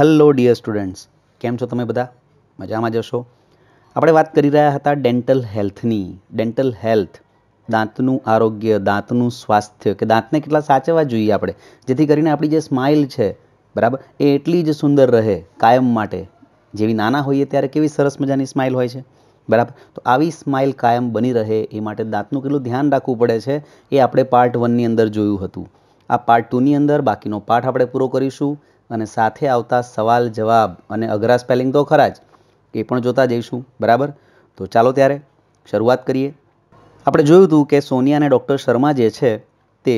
hello dear students કેમ છો તમે બધા મજામાં જશો આપણે વાત કરી રહ્યા હતા ડેન્ટલ હેલ્થની ડેન્ટલ હેલ્થ દાંતનું આરોગ્ય દાંતનું સ્વાસ્થ્ય કે દાંતને કેટલા સાચવવા જોઈએ આપણે જેથી કરીને આપણી જે સ્માઇલ છે બરાબર એ એટલી જ સુંદર રહે કાયમ માટે જેવી નાના હોઈએ ત્યારે કેવી સરસ મજાની સ્માઇલ હોય છે બરાબર તો આવી સ્માઇલ કાયમ બની રહે એ માટે દાંતનું કેટલું ધ્યાન રાખવું પડે છે એ આપણે પાર્ટ વનની અંદર જોયું હતું આ પાર્ટ ટુની અંદર બાકીનો પાઠ આપણે પૂરો કરીશું અને સાથે આવતા સવાલ જવાબ અને અઘરા સ્પેલિંગ તો ખરા જ એ પણ જોતા જઈશું બરાબર તો ચાલો ત્યારે શરૂઆત કરીએ આપણે જોયું હતું કે સોનિયા અને ડૉક્ટર શર્મા જે છે તે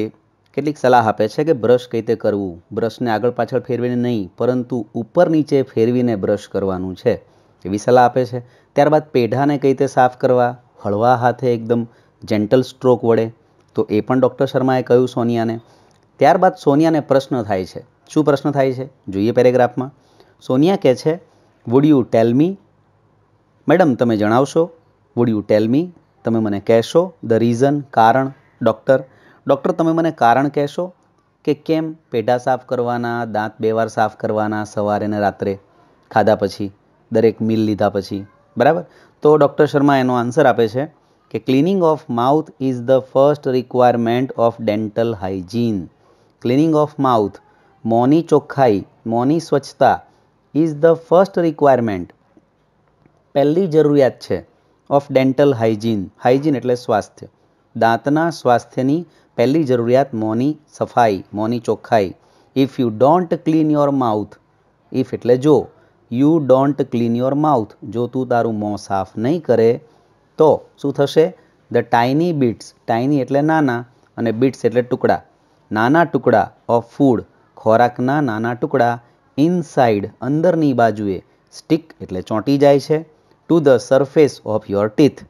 કેટલીક સલાહ આપે છે કે બ્રશ કઈ રીતે કરવું બ્રશને આગળ પાછળ ફેરવીને નહીં પરંતુ ઉપર નીચે ફેરવીને બ્રશ કરવાનું છે એવી સલાહ આપે છે ત્યારબાદ પેઢાને કઈ રીતે સાફ કરવા હળવા હાથે એકદમ જેન્ટલ સ્ટ્રોક વડે તો એ પણ ડૉક્ટર શર્માએ કહ્યું સોનિયાને ત્યારબાદ સોનિયાને પ્રશ્ન થાય છે શું પ્રશ્ન થાય છે જોઈએ પેરેગ્રાફમાં સોનિયા કહે છે would you tell me madam તમે જણાવશો વુડ યુ ટેલ મી તમે મને કહેશો ધ રીઝન કારણ ડૉક્ટર ડૉક્ટર તમે મને કારણ કહેશો કે કેમ પેઢા સાફ કરવાના દાંત બે વાર સાફ કરવાના સવારે ને રાત્રે ખાધા પછી દરેક મિલ લીધા પછી બરાબર તો ડૉક્ટર શર્મા એનો આન્સર આપે છે કે cleaning of mouth is the first requirement of dental hygiene cleaning of mouth મોની ચોખ્ખાઈ મોની સ્વચ્છતા ઇઝ ધ ફર્સ્ટ રિક્વાયરમેન્ટ પહેલી જરૂરિયાત છે ઓફ ડેન્ટલ હાઇજીન હાઇજીન એટલે સ્વાસ્થ્ય દાંતના સ્વાસ્થ્યની પહેલી જરૂરિયાત મોની સફાઈ મોની ચોખ્ખાઈ if you don't clean your mouth if એટલે જો you don't clean your mouth જો તું તારું મોં સાફ નહીં કરે તો શું થશે ધ ટાઇની બીટ્સ ટાઇની એટલે નાના અને બીટ્સ એટલે ટુકડા નાના ટુકડા ઓફ ફૂડ ખોરાકના નાના ટુકડા ઇનસાઇડ અંદરની બાજુએ સ્ટિક એટલે ચોંટી જાય છે to the surface of your teeth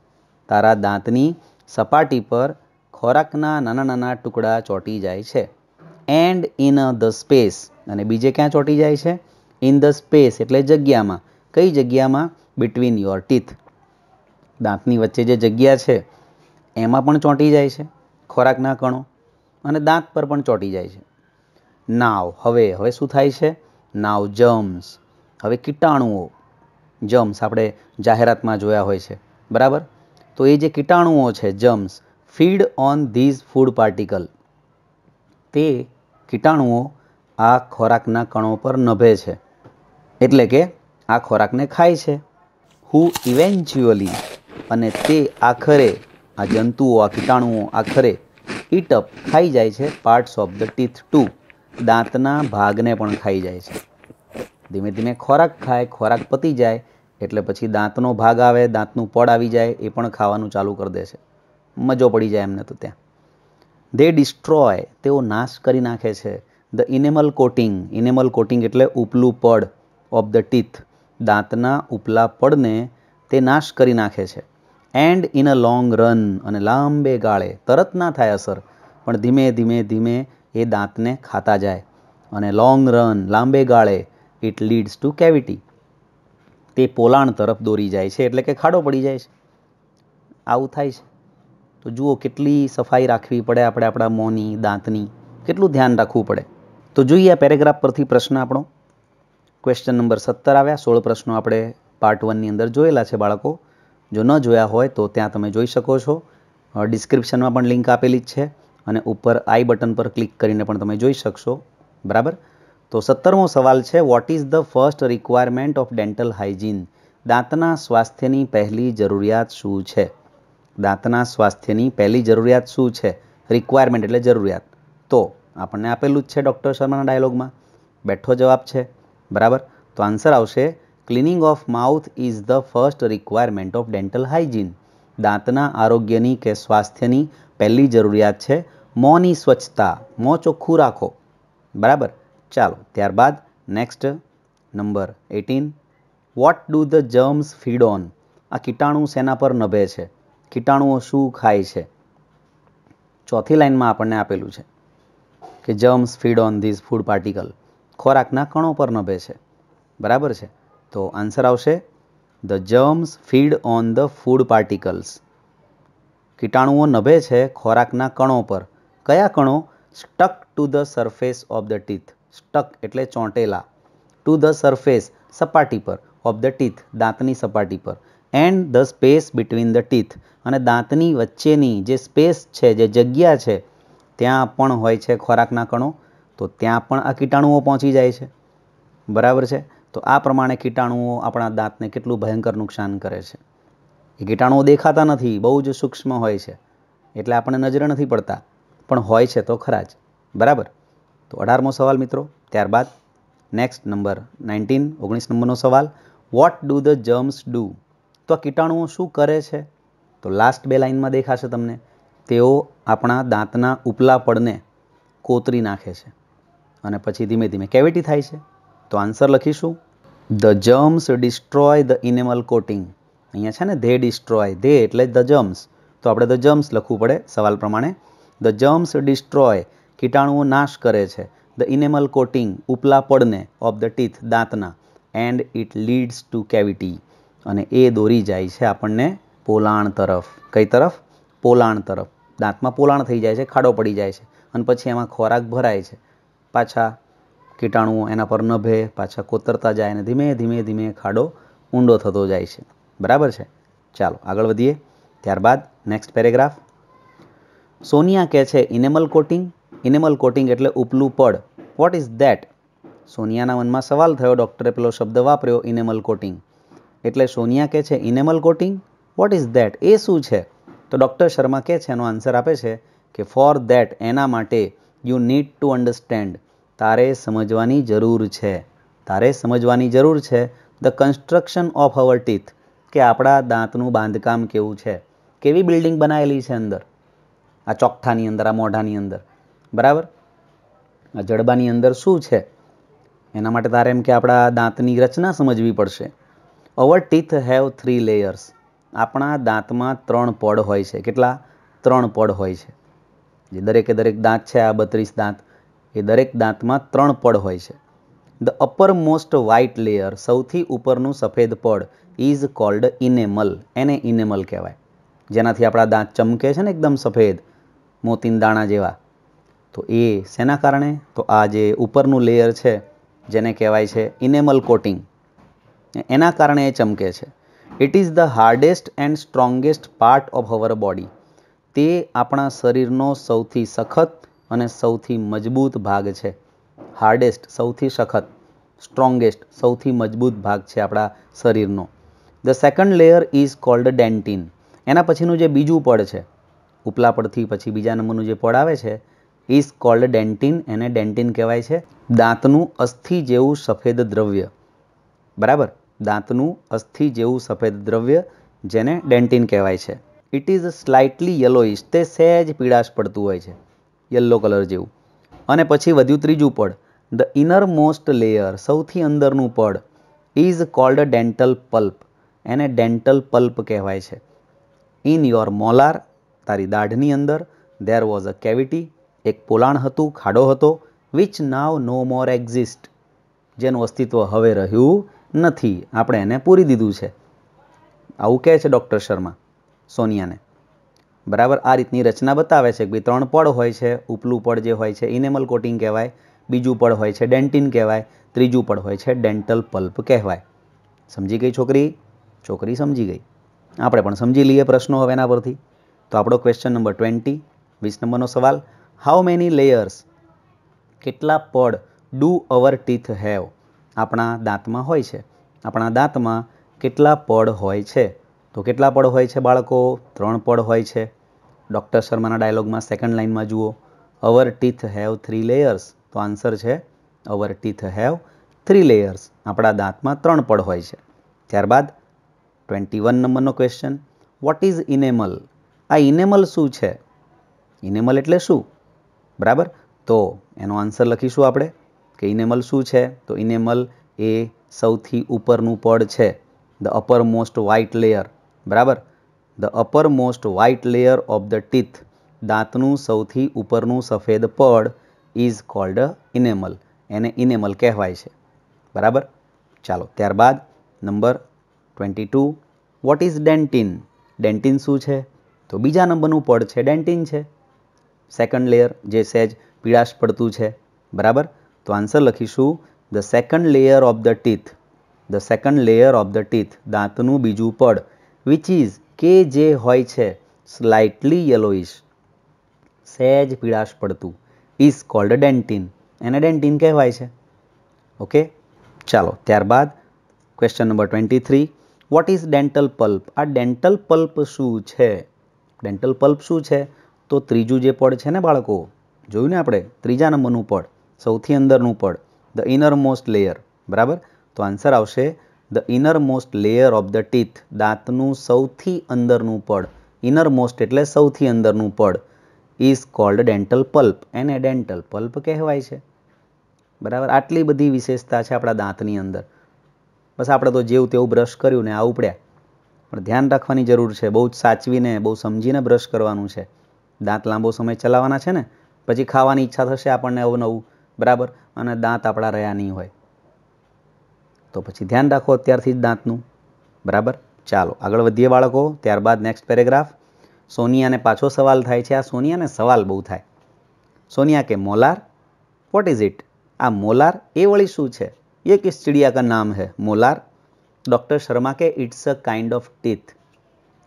તારા દાંતની સપાટી પર ખોરાકના નાના નાના ટુકડા ચોંટી જાય છે એન્ડ ઇન ધ સ્પેસ અને બીજે ક્યાં ચોંટી જાય છે ઇન ધ સ્પેસ એટલે જગ્યામાં કઈ જગ્યામાં બિટવીન યોર ટીથ દાંતની વચ્ચે જે જગ્યા છે એમાં પણ ચોંટી જાય છે ખોરાકના કણો અને દાંત પર પણ ચોંટી જાય છે નાવ હવે હવે શું થાય છે નાવ જમ્સ હવે કીટાણુઓ જમ્સ આપણે જાહેરાતમાં જોયા હોય છે બરાબર તો એ જે કીટાણુઓ છે germs feed on these food particle તે કીટાણુઓ આ ખોરાકના કણો પર નભે છે એટલે કે આ ખોરાકને ખાય છે હુ ઇવેન્ચ્યુઅલી અને તે આખરે આ જંતુઓ આ કીટાણુઓ આખરે ઇટઅપ ખાઈ જાય છે parts of the teeth to દાંતના ભાગને પણ ખાઈ જાય છે ધીમે ધીમે ખોરાક ખાય ખોરાક પતી જાય એટલે પછી દાંતનો ભાગ આવે દાંતનું પડ આવી જાય એ પણ ખાવાનું ચાલુ કરી દે છે મજો પડી જાય એમને તો ત્યાં દે ડિસ્ટ્રોય તેઓ નાશ કરી નાખે છે the enamel coating enamel coating એટલે ઉપલું પડ ઓફ ધ ટીથ દાંતના ઉપલા પડને તે નાશ કરી નાખે છે and in a long run અને લાંબે ગાળે તરત ના થાય અસર પણ ધીમે ધીમે ધીમે એ દાંતને ખાતા જાય અને લોંગ રન લાંબે ગાળે ઇટ લીડ્સ ટુ કેવિટી તે પોલાણ તરફ દોરી જાય છે એટલે કે ખાડો પડી જાય છે આવું થાય છે તો જુઓ કેટલી સફાઈ રાખવી પડે આપણે આપણા મોંની દાંતની કેટલું ધ્યાન રાખવું પડે તો જોઈએ આ પેરેગ્રાફ પરથી પ્રશ્ન આપણો ક્વેશ્ચન નંબર સત્તર આવ્યા સોળ પ્રશ્નો આપણે પાર્ટ વનની અંદર જોયેલા છે બાળકો જો ન જોયા હોય તો ત્યાં તમે જોઈ શકો છો ડિસ્ક્રિપ્શનમાં પણ લિંક આપેલી જ છે અને ઉપર આઈ બટન પર ક્લિક કરીને પણ તમે જોઈ શકશો બરાબર તો સત્તરમો સવાલ છે what is the first requirement of dental hygiene દાંતના સ્વાસ્થ્યની પહેલી જરૂરિયાત શું છે દાંતના સ્વાસ્થ્યની પહેલી જરૂરિયાત શું છે રિક્વાયરમેન્ટ એટલે જરૂરિયાત તો આપણને આપેલું જ છે ડૉક્ટર શર્માના ડાયલોગમાં બેઠો જવાબ છે બરાબર તો આન્સર આવશે cleaning of mouth is the first requirement of dental hygiene દાંતના આરોગ્યની કે સ્વાસ્થ્યની પહેલી જરૂરિયાત છે મોંની સ્વચ્છતા મોં ચોખ્ખું રાખો બરાબર ચાલો ત્યારબાદ next number eighteen what do the germs feed on આ કીટાણુ સેના પર નભે છે કીટાણુઓ શું ખાય છે ચોથી લાઇનમાં આપણને આપેલું છે કે germs feed on these food particle ખોરાકના કણો પર નભે છે બરાબર છે તો આન્સર આવશે the germs feed on the food particles કીટાણુઓ નભે છે ખોરાકના કણો પર કયા કણો stuck to the surface of the teeth stuck એટલે ચોંટેલા ટુ ધ સરફેસ સપાટી પર ઓફ ધ ટીથ દાંતની સપાટી પર and the space between the teeth અને દાંતની વચ્ચેની જે સ્પેસ છે જે જગ્યા છે ત્યાં પણ હોય છે ખોરાકના કણો તો ત્યાં પણ આ કીટાણુઓ પહોંચી જાય છે બરાબર છે તો આ પ્રમાણે કીટાણુઓ આપણા દાંતને કેટલું ભયંકર નુકસાન કરે છે એ કીટાણુઓ દેખાતા નથી બહુ જ સૂક્ષ્મ હોય છે એટલે આપણે નજરે નથી પડતા પણ હોય છે તો ખરા જ બરાબર તો અઢારમો સવાલ મિત્રો ત્યારબાદ નેક્સ્ટ નંબર નાઇન્ટીન ઓગણીસ નંબરનો સવાલ what do the germs do તો આ કીટાણુઓ શું કરે છે તો લાસ્ટ બે લાઇનમાં દેખાશે તમને તેઓ આપણા દાંતના ઉપલા પડને કોતરી નાખે છે અને પછી ધીમે ધીમે કેવિટી થાય છે તો આન્સર લખીશું the germs destroy the enamel coating અહીંયા છે ને ધે ડિસ્ટ્રોય ધે એટલે ધ જમ્સ તો આપણે ધ જમ્સ લખવું પડે સવાલ પ્રમાણે ધ જમ્સ ડિસ્ટ્રોય કીટાણુઓ નાશ કરે છે ધ ઇનેમલ કોટિંગ ઉપલા પડને ઓફ ધ ટીથ દાંતના and it leads to cavity અને એ દોરી જાય છે આપણને પોલાણ તરફ કઈ તરફ પોલાણ તરફ દાંતમાં પોલાણ થઈ જાય છે ખાડો પડી જાય છે અને પછી એમાં ખોરાક ભરાય છે પાછા કીટાણુઓ એના પર નભે પાછા કોતરતા જાય અને ધીમે ધીમે ધીમે ખાડો ઊંડો થતો જાય છે બરાબર છે ચાલો આગળ વધીએ ત્યારબાદ નેક્સ્ટ પેરેગ્રાફ સોનિયા કહે છે ઇનેમલ કોટિંગ ઇનેમલ કોટિંગ એટલે ઉપલું પડ વોટ ઇઝ દેટ સોનિયાના મનમાં સવાલ થયો ડૉક્ટરે પેલો શબ્દ વાપર્યો ઇનેમલ કોટિંગ એટલે સોનિયા કહે છે enamel coating what is that એ શું છે તો ડૉક્ટર શર્મા કહે છે એનો આન્સર આપે છે કે ફોર દેટ એના માટે યુ નીડ ટુ અન્ડરસ્ટેન્ડ તારે સમજવાની જરૂર છે તારે સમજવાની જરૂર છે the construction of our teeth કે આપણા દાંતનું બાંધકામ કેવું છે કેવી બિલ્ડિંગ બનાવેલી છે અંદર આ ચોકઠાની અંદર આ મોઢાની અંદર બરાબર આ જડબાની અંદર શું છે એના માટે તારે એમ કે આપણા દાંતની રચના સમજવી પડશે our teeth have three layers આપણા દાંતમાં ત્રણ પડ હોય છે કેટલા ત્રણ પડ હોય છે જે દરેકે દરેક દાંત છે આ બત્રીસ દાંત એ દરેક દાંતમાં ત્રણ પડ હોય છે the uppermost white layer સૌથી ઉપરનું સફેદ પડ ઇઝ કોલ્ડ ઇનેમલ એને ઇનેમલ કહેવાય જેનાથી આપણા દાંત ચમકે છે ને એકદમ સફેદ મોતીન દાણા જેવા તો એ શેના કારણે તો આ જે ઉપરનું લેયર છે જેને કહેવાય છે ઇનેમલ કોટિંગ એના કારણે એ ચમકે છે it is the hardest and strongest part of our body તે આપણા શરીરનો સૌથી સખત અને સૌથી મજબૂત ભાગ છે હાર્ડેસ્ટ સૌથી સખત સ્ટ્રોંગેસ્ટ સૌથી મજબૂત ભાગ છે આપણા શરીરનો the second layer is called dentin એના પછીનું જે બીજું પડ છે ઉપલા પડથી પછી બીજા નંબરનું જે પડ આવે છે ઇઝ કોલ્ડ ડેન્ટિન એને ડેન્ટિન કહેવાય છે દાંતનું અસ્થિ જેવું સફેદ દ્રવ્ય બરાબર દાંતનું અસ્થિ જેવું સફેદ દ્રવ્ય જેને ડેન્ટિન કહેવાય છે ઇટ ઇઝ સ્લાઇટલી યલોઇશ તે સહેજ પીળાશ પડતું હોય છે યલો કલર જેવું અને પછી વધ્યું ત્રીજું પડ ધ ઇનર મોસ્ટ લેયર સૌથી અંદરનું પડ ઇઝ કોલ્ડ ડેન્ટલ પલ્પ એને ડેન્ટલ પલ્પ કહેવાય છે ઇન યોર મોલાર તારી દાઢની અંદર દેર વોઝ અ કેવિટી એક પોલાણ હતું ખાડો હતો which now no more exist જેનું અસ્તિત્વ હવે રહ્યું નથી આપણે એને પૂરી દીધું છે આવું કહે છે ડૉક્ટર શર્મા સોનિયાને બરાબર આ રીતની રચના બતાવે છે કે ભાઈ ત્રણ પડ હોય છે ઉપલું પડ જે હોય છે ઇનેમલ કોટિંગ કહેવાય બીજું પડ હોય છે ડેન્ટિન કહેવાય ત્રીજું પડ હોય છે ડેન્ટલ પલ્પ કહેવાય સમજી ગઈ છોકરી છોકરી સમજી ગઈ આપણે પણ સમજી લઈએ પ્રશ્નો હવે એના પરથી તો આપણો ક્વેશ્ચન નંબર ટ્વેન્ટી વીસ નંબરનો સવાલ હાઉ મેની લેયર્સ કેટલા પડ ડુ અવર ટીથ હેવ આપણા દાંતમાં હોય છે આપણા દાંતમાં કેટલા પડ હોય છે તો કેટલા પડ હોય છે બાળકો ત્રણ પડ હોય છે ડૉક્ટર શર્માના ડાયલોગમાં સેકન્ડ લાઇનમાં જુઓ our teeth have three layers તો આન્સર છે our teeth have three layers આપણા દાંતમાં ત્રણ પડ હોય છે ત્યારબાદ ટ્વેન્ટી વન નંબરનો ક્વેશ્ચન વોટ ઇઝ ઇનેમલ આ ઇનેમલ શું છે ઇનેમલ એટલે શું બરાબર તો એનો આન્સર લખીશું આપણે કે ઇનેમલ શું છે તો ઇનેમલ એ સૌથી ઉપરનું પડ છે the uppermost white layer બરાબર the uppermost white layer of the teeth દાંતનું સૌથી ઉપરનું સફેદ પડ ઇઝ કોલ્ડ ઇનેમલ એને ઇનેમલ કહેવાય છે બરાબર ચાલો ત્યારબાદ number twenty two what is dentin dentin શું છે તો બીજા નંબરનું પડ છે ડેન્ટિન છે સેકન્ડ લેયર જે સેજ પીળાશ પડતું છે બરાબર તો આન્સર લખીશું the second layer of the teeth the second layer of the teeth દાંતનું બીજું પડ ઇઝ કે જે હોય છે સ્લાઇટલી યલોઇશ સહેજ પીળાશ પડતું ઇઝ કોલ્ડ ડેન્ટિન એને ડેન્ટિન કહેવાય છે ઓકે ચાલો ત્યારબાદ question number twenty three what is dental pulp આ ડેન્ટલ પલ્પ શું છે ડેન્ટલ પલ્પ શું છે તો ત્રીજું જે પડ છે ને બાળકો જોયું ને આપણે ત્રીજા નંબરનું પડ સૌથી અંદરનું પડ ધ ઇનર મોસ્ટ લેયર બરાબર તો આન્સર આવશે the innermost layer of the teeth દાંતનું સૌથી અંદરનું પડ મોસ્ટ એટલે સૌથી અંદરનું પડ ઇઝ કોલ્ડ ડેન્ટલ પલ્પ એને ડેન્ટલ પલ્પ કહેવાય છે બરાબર આટલી બધી વિશેષતા છે આપણા દાંતની અંદર બસ આપણે તો જેવું તેવું બ્રશ કર્યું ને આ ઉપડ્યા પણ ધ્યાન રાખવાની જરૂર છે બહુ જ સાચવીને બહુ સમજીને બ્રશ કરવાનું છે દાંત લાંબો સમય ચલાવવાના છે ને પછી ખાવાની ઈચ્છા થશે આપણને અવનવું બરાબર અને દાંત આપણા રહ્યા નહીં હોય તો પછી ધ્યાન રાખો અત્યારથી જ દાંતનું બરાબર ચાલો આગળ વધીએ બાળકો ત્યારબાદ નેક્સ્ટ પેરેગ્રાફ સોનિયાને પાછો સવાલ થાય છે આ સોનિયાને સવાલ બહુ થાય સોનિયા કે મોલાર વોટ ઇઝ ઇટ આ મોલાર એ વળી શું છે એ કિસ ચિડિયા કા નામ હે મોલાર ડૉક્ટર શર્મા કે it's a kind of teeth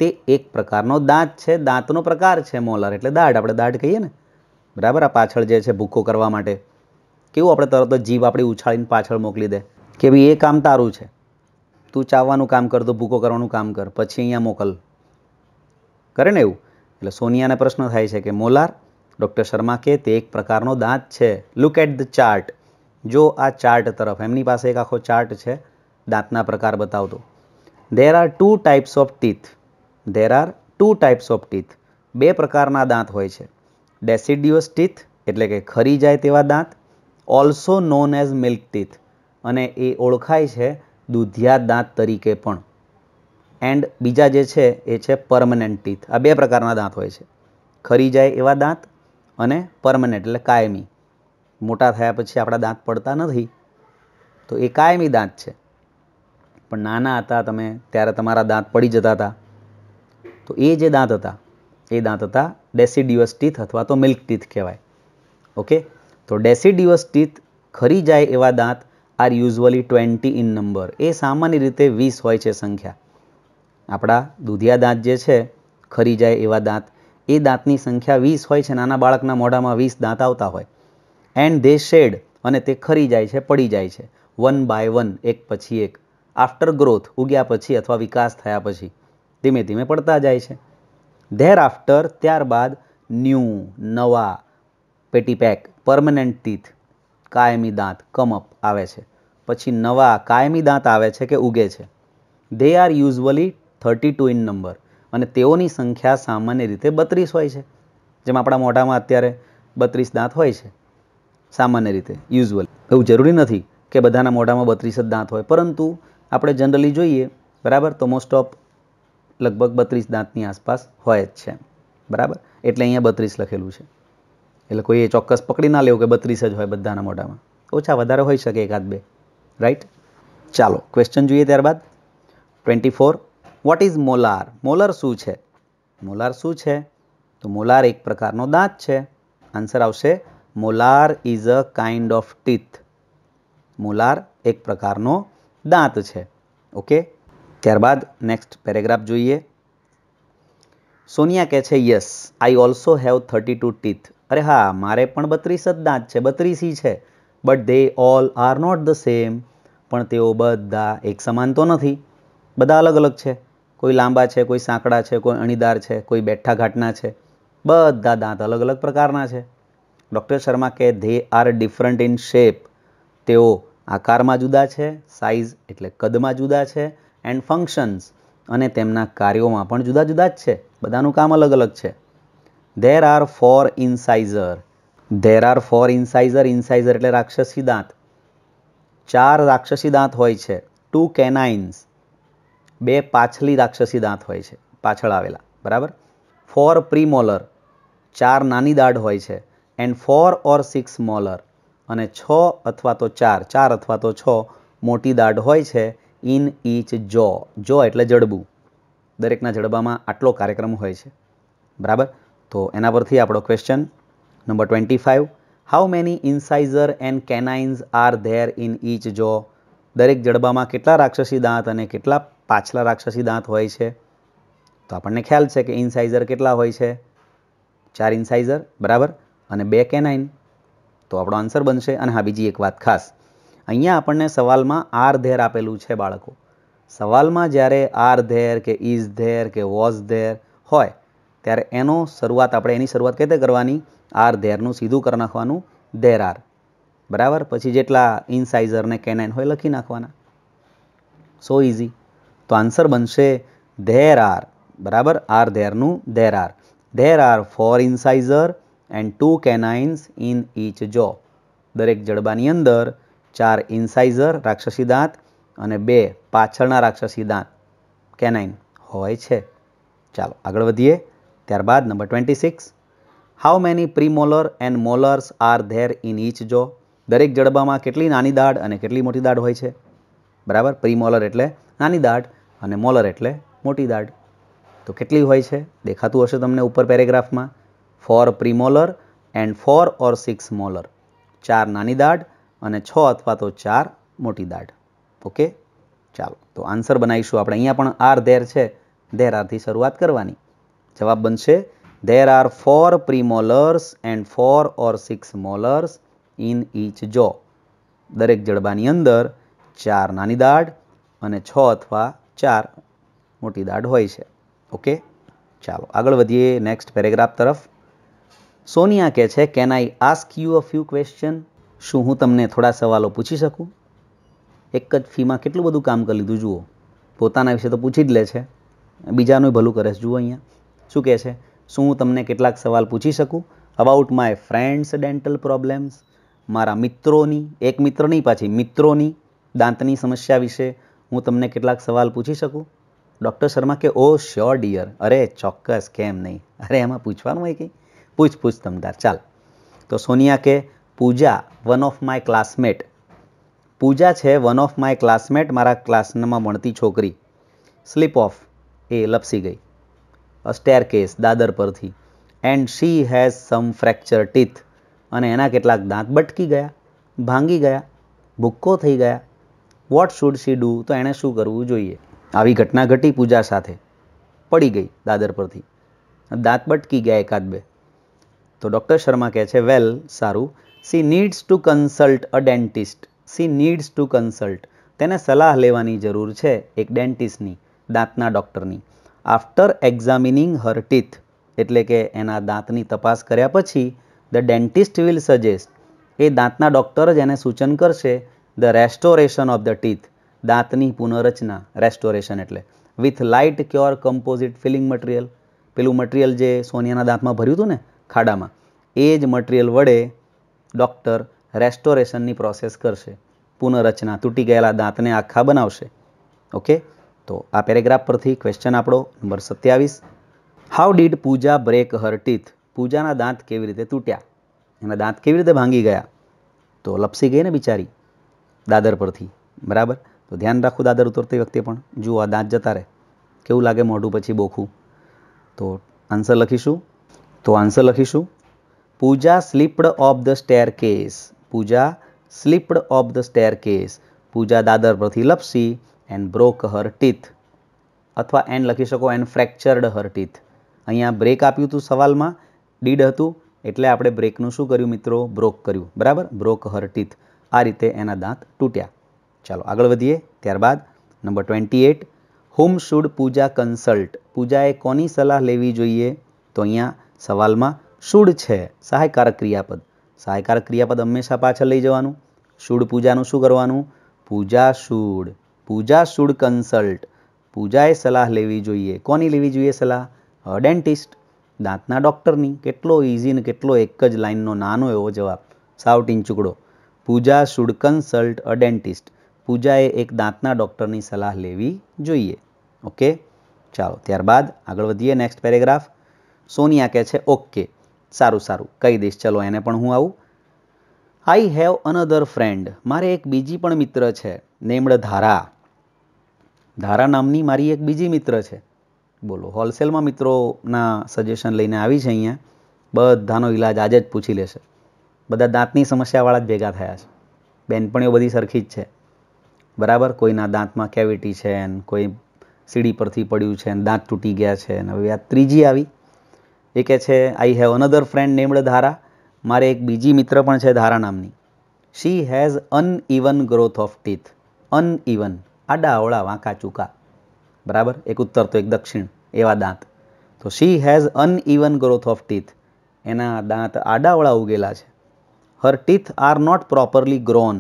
તે એક પ્રકારનો દાંત છે દાંતનો પ્રકાર છે મોલાર એટલે દાઢ આપણે દાઢ કહીએ ને બરાબર આ પાછળ જે છે ભૂકો કરવા માટે કેવું આપણે તરત જ જીભ આપણી ઉછાળીને પાછળ મોકલી દે કે ભાઈ એ કામ તારું છે તું ચાવવાનું કામ કર તો ભૂકો કરવાનું કામ કર પછી અહીંયા મોકલ કરે ને એવું એટલે સોનિયાને પ્રશ્ન થાય છે કે મોલાર ડૉક્ટર શર્મા કે તે એક પ્રકારનો દાંત છે લુક એટ ધ ચાર્ટ જો આ ચાર્ટ તરફ એમની પાસે એક આખો ચાર્ટ છે દાંતના પ્રકાર બતાવતો there are two types of teeth there are two types of teeth બે પ્રકારના દાંત હોય છે ડેસિડિયસ ટીથ એટલે કે ખરી જાય તેવા દાંત also known as milk teeth અને એ ઓળખાય છે દૂધિયા દાંત તરીકે પણ એન્ડ બીજા જે છે એ છે પરમનન્ટ ટીથ આ બે પ્રકારના દાંત હોય છે ખરી જાય એવા દાંત અને પરમનન્ટ એટલે કાયમી મોટા થયા પછી આપણા દાંત પડતા નથી તો એ કાયમી દાંત છે પણ નાના હતા તમે ત્યારે તમારા દાંત પડી જતા હતા તો એ જે દાંત હતા એ દાંત હતા ડેસિડ્યુઅસ ટીથ અથવા તો મિલ્ક ટીથ કહેવાય ઓકે તો ડેસિડ્યુઅસ ટીથ ખરી જાય એવા દાંત are usually twenty in number એ સામાન્ય રીતે વીસ હોય છે સંખ્યા આપણા દૂધિયા દાંત જે છે ખરી જાય એવા દાંત એ દાંતની સંખ્યા વીસ હોય છે નાના બાળકના મોઢામાં વીસ દાંત આવતા હોય એન્ડ ધે શેડ અને તે ખરી જાય છે પડી જાય છે વન બાય વન એક પછી એક આફ્ટર ગ્રોથ ઉગ્યા પછી અથવા વિકાસ થયા પછી ધીમે ધીમે પડતા જાય છે ધેર આફ્ટર ત્યારબાદ ન્યૂ નવા પેટીપેક પરમનન્ટ ટીથ કાયમી દાંત કમઅપ આવે છે પછી નવા કાયમી દાંત આવે છે કે ઉગે છે they are usually thirty two in number અને તેઓની સંખ્યા સામાન્ય રીતે બત્રીસ હોય છે જેમ આપણા મોઢામાં અત્યારે બત્રીસ દાંત હોય છે સામાન્ય રીતે યુઝવલ એવું જરૂરી નથી કે બધાના મોઢામાં બત્રીસ જ દાંત હોય પરંતુ આપણે જનરલી જોઈએ બરાબર તો મોસ્ટ ઓફ લગભગ બત્રીસ દાંતની આસપાસ હોય જ છે બરાબર એટલે અહીંયા બત્રીસ લખેલું છે એટલે કોઈ એ ચોક્કસ પકડી ના લેવું કે બત્રીસ જ હોય બધાના મોઢામાં ઓછા વધારે હોઈ શકે એકાદ બે રાઈટ ચાલો ક્વેશ્ચન જોઈએ ત્યારબાદ twenty four what is molar molar શું છે મોલાર શું છે તો મોલાર એક પ્રકારનો દાંત છે આન્સર આવશે molar is a kind of teeth molar એક પ્રકારનો દાંત છે ઓકે ત્યારબાદ નેક્સ્ટ પેરેગ્રાફ જોઈએ સોનિયા કહે છે yes I also have thirty two teeth અરે હા મારે પણ બત્રીસ જ દાંત છે બત્રીસી છે but they all are not the same પણ તેઓ બધા એક સમાન તો નથી બધા અલગ અલગ છે કોઈ લાંબા છે કોઈ સાંકડા છે કોઈ અણીદાર છે કોઈ બેઠા ઘાટના છે બધા દાંત અલગ અલગ પ્રકારના છે ડૉક્ટર શર્મા કહે they are different in shape તેઓ આકારમાં જુદા છે સાઇઝ એટલે કદમાં જુદા છે એન્ડ ફંક્શન્સ અને તેમના કાર્યોમાં પણ જુદા જુદા જ છે બધાનું કામ અલગ અલગ છે there are four incisor there are four incisor incisor એટલે રાક્ષસી દાંત ચાર રાક્ષસી દાંત હોય છે ટુ કેનાઇન્સ બે પાછલી રાક્ષસી દાંત હોય છે પાછળ આવેલા બરાબર ફોર પ્રીમોલર ચાર નાની દાઢ હોય છે and four or six molar અને છ અથવા તો ચાર ચાર અથવા તો છ મોટી દાઢ હોય છે ઇન ઈચ જો જો એટલે જડબું દરેકના જડબામાં આટલો કાર્યક્રમ હોય છે બરાબર તો એના પરથી આપણો question number twenty five how many incisor and canines are there in each જો દરેક જડબામાં કેટલા રાક્ષસી દાંત અને કેટલા પાછલા રાક્ષસી દાંત હોય છે તો આપણને ખ્યાલ છે કે ઇન્સાઇઝર કેટલા હોય છે ચાર ઇન્સાઇઝર બરાબર અને બે કેનાઇન તો આપણો આન્સર બનશે અને હા બીજી એક વાત ખાસ અહીંયા આપણને સવાલમાં આર ધેર આપેલું છે બાળકો સવાલમાં જ્યારે આર ધેર કે ઇઝ ધેર કે વોઝ ધેર હોય ત્યારે એનો શરૂઆત આપણે એની શરૂઆત કઈ કરવાની આર ધેરનું સીધું કરી નાખવાનું ધેર આર બરાબર પછી જેટલા ઇન્સાઇઝર ને કેનાઇન હોય લખી નાખવાના સો ઇઝી તો આન્સર બનશે ધેર આર બરાબર આર ધેરનું there are there are four incisor and two canines in each જો દરેક જડબાની અંદર ચાર ઇન્સાઇઝર રાક્ષસી દાંત અને બે પાછળના રાક્ષસી દાંત કેનાઇન હોય છે ચાલો આગળ વધીએ ત્યારબાદ number twenty six how many premolar and molars are there in each જો દરેક જડબામાં કેટલી નાની દાઢ અને કેટલી મોટી દાઢ હોય છે બરાબર પ્રીમોલર એટલે નાની દાઢ અને મોલર એટલે મોટી દાઢ તો કેટલી હોય છે દેખાતું હશે તમને ઉપર પેરેગ્રાફમાં four premolar and four or six molar ચાર નાની દાઢ અને છ અથવા તો ચાર મોટી દાઢ ઓકે ચાલો તો આન્સર બનાવીશું આપણે અહીંયા પણ આર ધેર છે ધેર આરથી શરૂઆત કરવાની જવાબ બનશે there are four premolars and four or six molars in each જો દરેક જડબાની અંદર ચાર નાની દાઢ અને છ અથવા ચાર મોટી દાઢ હોય છે ઓકે ચાલો આગળ વધીએ નેક્સ્ટ પેરેગ્રાફ તરફ સોનિયા કહે છે can I ask you a few question શું હું તમને થોડા સવાલો પૂછી શકું એક જ ફીમાં કેટલું બધું કામ કરી લીધું જુઓ પોતાના વિશે તો પૂછી જ લે છે બીજાનું ભલું કરે છે જુઓ અહીંયા શું કહે છે શું હું તમને કેટલાક સવાલ પૂછી શકું about my friends dental problems મારા મિત્રોની એક મિત્રની પાછી મિત્રોની દાંતની સમસ્યા વિશે હું તમને કેટલાક સવાલ પૂછી શકું ડૉક્ટર શર્મા કે ઓ શ્યોર ડિયર અરે ચોક્કસ કેમ નહીં અરે એમાં પૂછવાનું હોય કંઈ પૂછ પૂછ તમદાર ચાલ તો સોનિયા કે Pooja one of my classmate Pooja છે વન ઓફ માય ક્લાસમેટ મારા ક્લાસમાં ભણતી છોકરી સ્લીપ ઓફ એ લપસી ગઈ સ્ટેર કેસ દાદર પરથી and she has some fracture teeth અને એના કેટલાક દાંત બટકી ગયા ભાંગી ગયા ભૂક્કો થઈ ગયા વોટ શુડ શી ડુ તો એણે શું કરવું જોઈએ આવી ઘટના ઘટી પૂજા સાથે પડી ગઈ દાદર પરથી દાંત બટકી ગયા એકાદ બે તો ડૉક્ટર શર્મા કહે છે વેલ સારું she needs to consult a dentist she needs to consult તેને સલાહ લેવાની જરૂર છે એક ડેન્ટિસ્ટની દાંતના ડૉક્ટરની આફ્ટર એક્ઝામિનિંગ હર ટીથ એટલે કે એના દાંતની તપાસ કર્યા પછી ધ ડેન્ટિસ્ટ વિલ સજેસ્ટ એ દાંતના ડૉક્ટર જ એને સૂચન કરશે the restoration of the teeth દાંતની પુનઃરચના રેસ્ટોરેશન એટલે with light cure composite filling material પેલું મટિરિયલ જે સોનિયાના દાંતમાં ભર્યું હતું ને ખાડામાં એ જ મટિરિયલ વડે ડૉક્ટર રેસ્ટોરેશનની પ્રોસેસ કરશે પુનઃરચના તૂટી ગયેલા દાંતને આખા બનાવશે ઓકે તો આ પેરેગ્રાફ પરથી ક્વેશ્ચન આપણો નંબર સત્યાવીસ how did Pooja break her teeth પૂજાના દાંત કેવી રીતે તૂટ્યા એના દાંત કેવી રીતે ભાંગી ગયા તો લપસી ગઈ ને બિચારી દાદર પરથી બરાબર તો ધ્યાન રાખું દાદર ઉતરતી વખતે પણ જુઓ આ દાંત જતા રહે કેવું લાગે મોઢું પછી બોખું તો આન્સર લખીશું તો આન્સર લખીશું Pooja slipped off the staircase Pooja slipped off the staircase Pooja દાદર પરથી લપસી એન્ડ બ્રોક હર ટીથ અથવા એન્ડ લખી શકો એન્ડ ફ્રેક્ચર્ડ હર ટીથ અહીંયા બ્રેક આપ્યું હતું સવાલમાં ડીડ હતું એટલે આપણે બ્રેકનું શું કર્યું મિત્રો બ્રોક કર્યું બરાબર બ્રોક હર ટીથ આ રીતે એના દાંત તૂટ્યા ચાલો આગળ વધીએ ત્યારબાદ number twenty eight whom should Pooja consult પૂજાએ કોની સલાહ લેવી જોઈએ તો અહીંયા સવાલમાં શુડ છે સહાયકારક ક્રિયાપદ સહાયકારક ક્રિયાપદ હંમેશા પાછળ લઈ જવાનું શુડ પૂજાનું શું કરવાનું Pooja should Pooja should consult પૂજાએ સલાહ લેવી જોઈએ કોની લેવી જોઈએ સલાહ ડેન્ટિસ્ટ દાંતના ડૉક્ટરની કેટલો ઇઝી ને કેટલો એક જ લાઈનનો નાનો એવો જવાબ સાવ ટીંચુકડો Pooja should consult a dentist પૂજાએ એક દાંતના ડૉક્ટરની સલાહ લેવી જોઈએ ઓકે ચાલો ત્યારબાદ આગળ વધીએ નેક્સ્ટ પેરેગ્રાફ સોનિયા કહે છે ઓકે સારું સારું કહી દઈશ ચલો એને પણ હું આવું આઈ હેવ અનધર ફ્રેન્ડ મારે એક બીજી પણ મિત્ર છે નેમડ ધારા ધારા નામની મારી એક બીજી મિત્ર છે બોલો હોલસેલમાં મિત્રોના સજેશન લઈને આવી છે અહીંયા બધાનો ઇલાજ આજે જ પૂછી લેશે બધા દાંતની સમસ્યાવાળા જ ભેગા થયા છે બેનપણીઓ બધી સરખી જ છે બરાબર કોઈના દાંતમાં કેવિટી છે ને કોઈ સીડી પરથી પડ્યું છે ને દાંત તૂટી ગયા છે ને હવે આ ત્રીજી આવી એ કહે છે I have another friend named Dhara મારે એક બીજી મિત્ર પણ છે ધારા નામની she has uneven growth of teeth uneven આડાઅવળા વાંકા ચૂકા બરાબર એક ઉત્તર તો એક દક્ષિણ એવા દાંત તો she has uneven growth of teeth એના દાંત આડાવળા ઉગેલા છે her teeth are not properly grown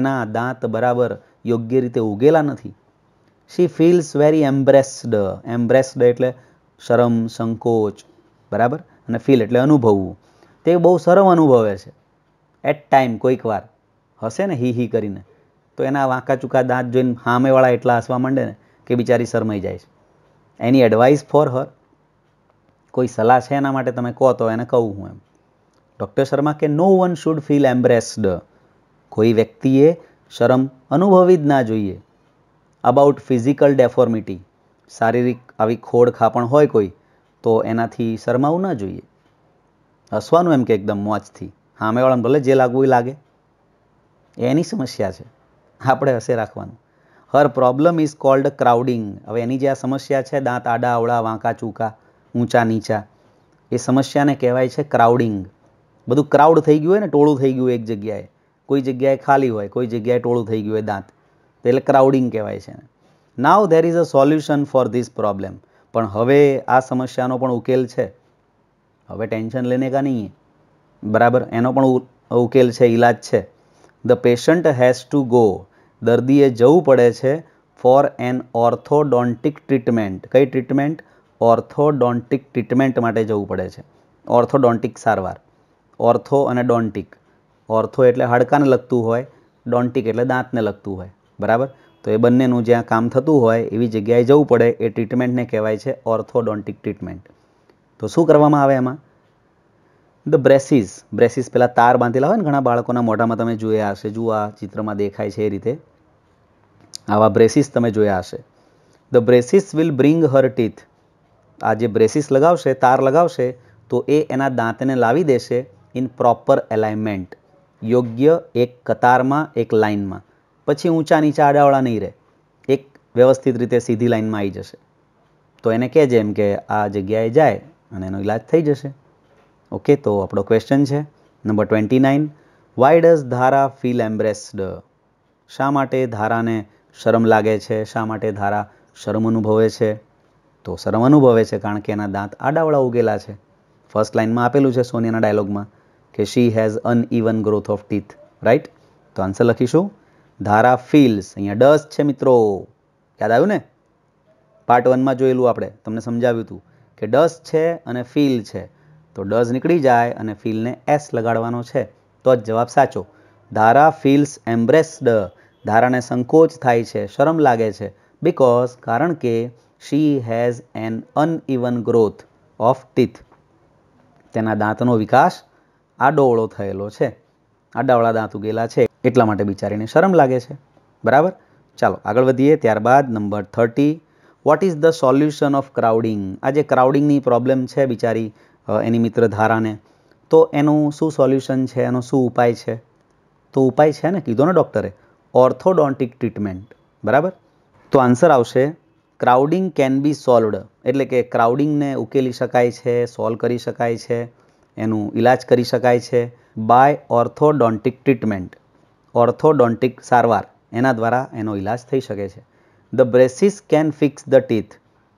એના દાંત બરાબર યોગ્ય રીતે ઉગેલા નથી શી ફીલ્સ વેરી એમ્બ્રેસ્ડ એમ્બ્રેસ્ડ એટલે શરમ સંકોચ બરાબર અને ફીલ એટલે અનુભવવું તે બહુ શરમ અનુભવે છે એટ ટાઈમ કોઈક વાર હશે ને હી હી કરીને તો એના વાંકા ચૂકા દાંત જોઈને સામેવાળા એટલા હસવા માંડે ને કે બિચારી શરમાઈ જાય છે એની એડવાઇસ ફોર હર કોઈ સલાહ છે એના માટે તમે કહો તો એને કહું હું એમ ડૉક્ટર શર્મા કે no one should feel embarrassed કોઈ વ્યક્તિએ શરમ અનુભવી જ ના જોઈએ અબાઉટ ફિઝિકલ ડેફોર્મિટી શારીરિક આવી ખોડ ખાપણ હોય કોઈ તો એનાથી શરમાવું ના જોઈએ હસવાનું એમ કે એકદમ મોજથી સામેવાળાને ભલે જે લાગવું એ લાગે એની સમસ્યા છે આપણે હશે રાખવાનું her problem is called crowding હવે એની જે આ સમસ્યા છે દાંત આડા અવળા વાંકા ચૂકા ઊંચા નીચા એ સમસ્યાને કહેવાય છે ક્રાઉડિંગ બધું ક્રાઉડ થઈ ગયું હોય ને ટોળું થઈ ગયું એક જગ્યાએ કોઈ જગ્યાએ ખાલી હોય કોઈ જગ્યાએ ટોળું થઈ ગયું હોય દાંત એટલે ક્રાઉડિંગ કહેવાય છે now there is a solution for this problem પણ હવે આ સમસ્યાનો પણ ઉકેલ છે હવે ટેન્શન લેને કાં નહીં બરાબર એનો પણ ઉકેલ છે ઈલાજ છે the patient has to go દર્દીએ જવું પડે છે ફોર એન ઓર્થોડોન્ટિક ટ્રીટમેન્ટ કઈ ટ્રીટમેન્ટ ઓર્થોડોન્ટિક ટ્રીટમેન્ટ માટે જવું પડે છે ઓર્થોડોન્ટિક સારવાર ઓર્થો અને ડોન્ટિક ઓર્થો એટલે હાડકાને લગતું હોય ડોન્ટિક એટલે દાંતને લગતું હોય બરાબર તો એ બંનેનું જ્યાં કામ થતું હોય એવી જગ્યાએ જવું પડે એ ટ્રીટમેન્ટને કહેવાય છે ઓર્થોડોન્ટિક ટ્રીટમેન્ટ તો શું કરવામાં આવે એમાં ધ બ્રેસીસ બ્રેસીસ પહેલાં તાર બાંધેલા હોય ને ઘણા બાળકોના મોઢામાં તમે જોયા હશે જુઓ આ ચિત્રમાં દેખાય છે એ રીતે આવા બ્રેસીસ તમે જોયા હશે the braces will bring her teeth આ જે બ્રેસીસ લગાવશે તાર લગાવશે તો એ એના દાંતને લાવી દેશે ઇન પ્રોપર એલાઇનમેન્ટ યોગ્ય એક કતારમાં એક લાઇનમાં પછી ઊંચા નીચા આડાવાળા નહીં રહે એક વ્યવસ્થિત રીતે સીધી લાઇનમાં આવી જશે તો એને કહેજે એમ કે આ જગ્યાએ જાય અને એનો ઇલાજ થઈ જશે ઓકે તો આપણો ક્વેશ્ચન છે number twenty nine why does Dhara feel embarrassed શા માટે ધારાને શરમ લાગે છે શા માટે ધારા શરમ અનુભવે છે તો શરમ અનુભવે છે કારણ કે એના દાંત આડાવડા ઉગેલા છે ફર્સ્ટ લાઇનમાં આપેલું છે સોનિયાના ડાયલોગમાં કે she has uneven growth of teeth right તો આન્સર લખીશું ધારા ફીલ્સ અહીંયા ડસ છે મિત્રો યાદ આવ્યું ને પાર્ટ વનમાં જોયેલું આપણે તમને સમજાવ્યું હતું કે ડસ છે અને ફીલ છે તો ડઝ નીકળી જાય અને ફીલને એસ લગાડવાનો છે તો જ જવાબ સાચો ધારા ફીલ્સ એમ્બ્રેસ્ડ ધારાને સંકોચ થાય છે શરમ લાગે છે બિકોઝ કારણ કે she has an uneven growth of teeth તેના દાંતનો વિકાસ આડોવળો થયેલો છે આડાવળા દાંત ઉગેલા છે એટલા માટે બિચારીને શરમ લાગે છે બરાબર ચાલો આગળ વધીએ ત્યારબાદ number thirty what is the solution of crowding આ જે ક્રાઉડિંગની પ્રોબ્લેમ છે બિચારી એની મિત્ર ધારાને તો એનું શું સોલ્યુશન છે એનો શું ઉપાય છે તો ઉપાય છે ને કીધો ને ડૉક્ટરે ઓર્થોડોન્ટિક ટ્રીટમેન્ટ બરાબર તો આન્સર આવશે ક્રાઉડિંગ કેન બી સોલ્વડ એટલે કે ક્રાઉડિંગને ઉકેલી શકાય છે સોલ્વ કરી શકાય છે એનું ઇલાજ કરી શકાય છે બાય ઓર્થોડોન્ટિક ટ્રીટમેન્ટ ઓર્થોડોન્ટિક સારવાર એના દ્વારા એનો ઇલાજ થઈ શકે છે the braces can fix the teeth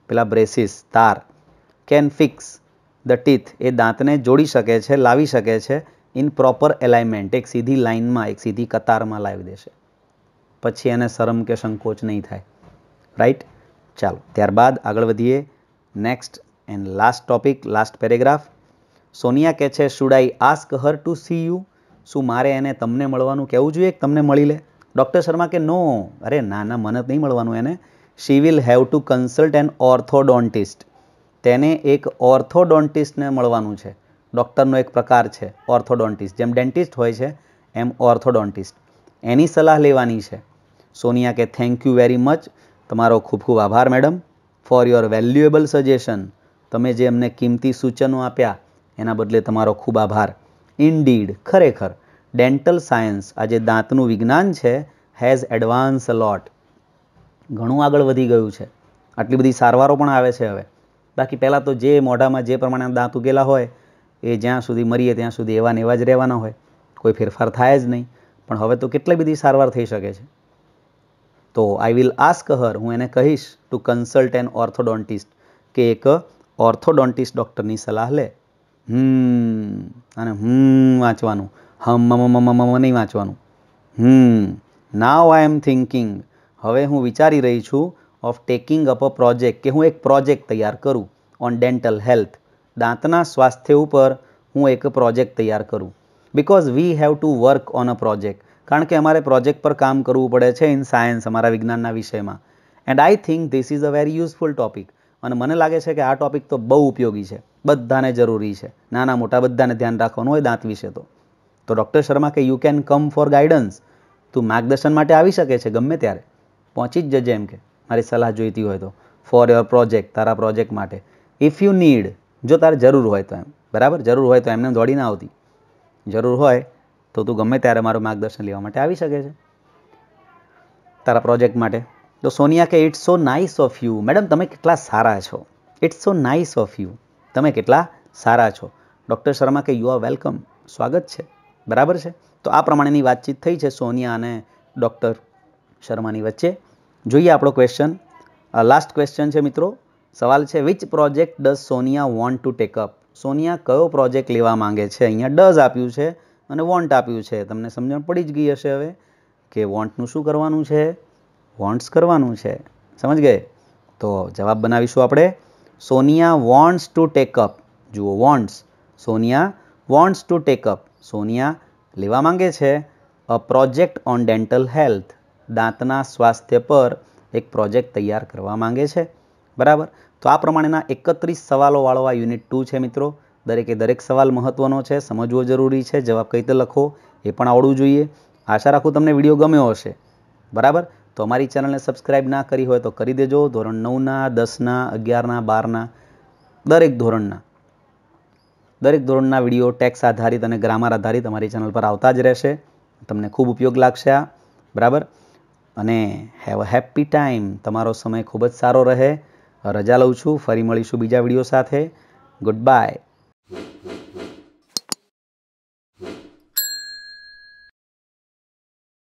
પેલા બ્રેસિસ તાર કેન ફિક્સ ધ ટીથ એ દાંતને જોડી શકે છે લાવી શકે છે ઇન પ્રોપર એલાઇમેન્ટ એક સીધી લાઇનમાં એક સીધી કતારમાં લાવી દેશે પછી એને શરમ કે સંકોચ નહીં થાય રાઈટ ચાલો ત્યારબાદ આગળ વધીએ next and last topic last paragraph Sonia કહે છે should I ask her to see you શું મારે એને તમને મળવાનું કહેવું જોઈએ કે તમને મળી લે ડૉક્ટર શર્મા કે નો અરે ના ના મને નહીં મળવાનું એને she will have to consult an orthodontist તેને એક ઓર્થોડોન્ટિસ્ટને મળવાનું છે ડૉક્ટરનો એક પ્રકાર છે ઓર્થોડોન્ટિસ્ટ જેમ ડેન્ટિસ્ટ હોય છે એમ ઓર્થોડોન્ટિસ્ટ એની સલાહ લેવાની છે સોનિયા કે થેન્ક યુ વેરી મચ તમારો ખૂબ ખૂબ આભાર madam for your valuable suggestion તમે જે અમને કિંમતી સૂચનો આપ્યા એના બદલે તમારો ખૂબ આભાર ઇનડીડ ખરેખર ડેન્ટલ સાયન્સ આ જે દાંતનું વિજ્ઞાન છે હેઝ એડવાન્સ લોટ ઘણું આગળ વધી ગયું છે આટલી બધી સારવારો પણ આવે છે હવે બાકી પહેલાં તો જે મોઢામાં જે પ્રમાણે દાંત ઉગેલા હોય એ જ્યાં સુધી મરીએ ત્યાં સુધી એવા ને એવા જ રહેવાના હોય કોઈ ફેરફાર થાય જ નહીં પણ હવે તો કેટલી બધી સારવાર થઈ શકે છે તો આઈ વિલ આસ્ક હર હું એને કહીશ ટુ કન્સલ્ટ એન ઓર્થોડોન્ટિસ્ટ કે એક ઓર્થોડોન્ટિસ્ટ ડૉક્ટરની સલાહ લે હમ અને હમ વાંચવાનું હમ મમ નહીં વાંચવાનું હમ નાવ આઈ એમ થિંકિંગ હવે હું વિચારી રહી છું of taking up a project કે હું એક પ્રોજેક્ટ તૈયાર કરું ઓન ડેન્ટલ હેલ્થ દાંતના સ્વાસ્થ્ય ઉપર હું એક પ્રોજેક્ટ તૈયાર કરું because we have to work on a project કારણ કે અમારે પ્રોજેક્ટ પર કામ કરવું પડે છે ઇન સાયન્સ અમારા વિજ્ઞાનના વિષયમાં and I think this is a very useful topic અને મને લાગે છે કે આ ટોપિક તો બહુ ઉપયોગી છે બધાને જરૂરી છે નાના મોટા બધાને ધ્યાન રાખવાનું હોય દાંત વિશે તો તો ડૉક્ટર શર્મા કે you can come for guidance તું માર્ગદર્શન માટે આવી શકે છે ગમે ત્યારે પહોંચી જ જજે એમ કે મારી સલાહ જોઈતી હોય તો ફોર યોર પ્રોજેક્ટ તારા પ્રોજેક્ટ માટે ઇફ યુ નીડ જો તારે જરૂર હોય તો એમ બરાબર જરૂર હોય તો એમને દોડી ના આવતી જરૂર હોય તો તું ગમે ત્યારે મારું માર્ગદર્શન લેવા માટે આવી શકે છે તારા પ્રોજેક્ટ માટે તો સોનિયા કે it's so nice of you madam તમે કેટલા સારા છો it's so nice of you તમે કેટલા સારા છો ડૉક્ટર શર્મા કે યુ આર વેલકમ સ્વાગત છે બરાબર છે તો આ પ્રમાણેની વાતચીત થઈ છે સોનિયા અને ડૉક્ટર શર્માની વચ્ચે જોઈએ આપણો ક્વેશ્ચન લાસ્ટ ક્વેશ્ચન છે મિત્રો સવાલ છે which project does Sonia want to take up Sonia કયો પ્રોજેક્ટ લેવા માંગે છે અહીંયા ડઝ આપ્યું છે અને વોન્ટ આપ્યું છે તમને સમજણ પડી જ ગઈ હશે હવે કે વોન્ટનું શું કરવાનું છે વોન્ટ્સ કરવાનું છે સમજ ગયે તો જવાબ બનાવીશું આપણે સોનિયા વોન્ટ્સ ટુ ટેકઅપ જુઓ wants Sonia wants to take up Sonia લેવા માંગે છે a project on dental health દાંતના સ્વાસ્થ્ય પર એક પ્રોજેક્ટ તૈયાર કરવા માંગે છે બરાબર તો આ પ્રમાણેના એકત્રીસ સવાલો વાળો આ યુનિટ ટુ છે મિત્રો દરેકે દરેક સવાલ મહત્ત્વનો છે સમજવો જરૂરી છે જવાબ કઈ રીતે લખો એ પણ આવડવું જોઈએ આશા રાખું તમને વિડીયો ગમ્યો હશે બરાબર તો અમારી ચેનલને સબસ્ક્રાઇબ ના કરી હોય તો કરી દેજો ધોરણ નવના દસના અગિયારના બારના દરેક ધોરણના દરેક ધોરણના વિડીયો ટેક્સ આધારિત અને ગ્રામર આધારિત અમારી ચેનલ પર આવતા જ રહેશે તમને ખૂબ ઉપયોગ લાગશે આ બરાબર અને હેવ અ હેપી ટાઈમ તમારો સમય ખૂબ જ સારો રહે રજા લઉં છું ફરી મળીશું બીજા વિડીયો સાથે ગુડ બાય